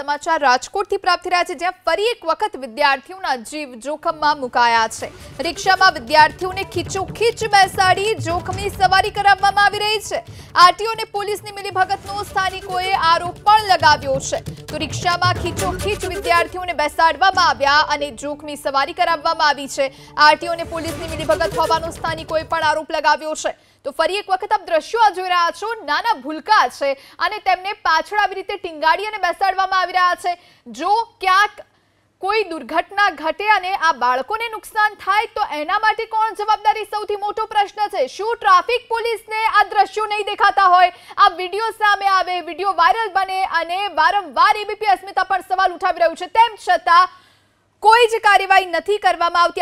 સમાચાર રાજકોટ થી પ્રાપ્ત થયા છે જ્યાં ફરી એક વખત વિદ્યાર્થીઓના જીવ જોખમમાં મુકાયા છે. રિક્ષામાં વિદ્યાર્થીઓને ખેંચો ખેંચ બેસાડી જોખમી સવારી કરાવવામાં આવી રહી છે. આરટીઓ ને પોલીસની મીલીભગતનો સ્થાનિકોએ આરોપ પણ લગાવ્યો છે. તો રિક્ષામાં ખેંચો ખેંચ વિદ્યાર્થીઓને બેસાડવા માં આવ્યા અને જોખમી સવારી કરાવવામાં આવી છે. આરટીઓ ને પોલીસની મીલીભગત થવાનો સ્થાનિકોએ પણ આરોપ લગાવ્યો છે. તો ફરી એક વખત આપ દ્રશ્યો જોઈ રહ્યા છો નાના ભૂલકા છે અને તેમને પાછળ આવી રીતે ટિંગાડીને બેસાડવામાં વિરાસી જો ક્યાંક કોઈ દુર્ઘટના ઘટે અને આ બાળકોને નુકસાન થાય તો એના માટે કોણ જવાબદારી સૌથી મોટો પ્રશ્ન છે શું ટ્રાફિક પોલીસને આ દ્રશ્યો નહી દેખાતા હોય આ વિડિયો સાબે આવે વિડિયો વાયરલ બને અને વારંવાર એબીપી અસ્મિતા પર સવાલ ઉઠાવી રહ્યો છે તેમ છતાં કોઈ જ કાર્યવાહી નથી કરવામાં આવ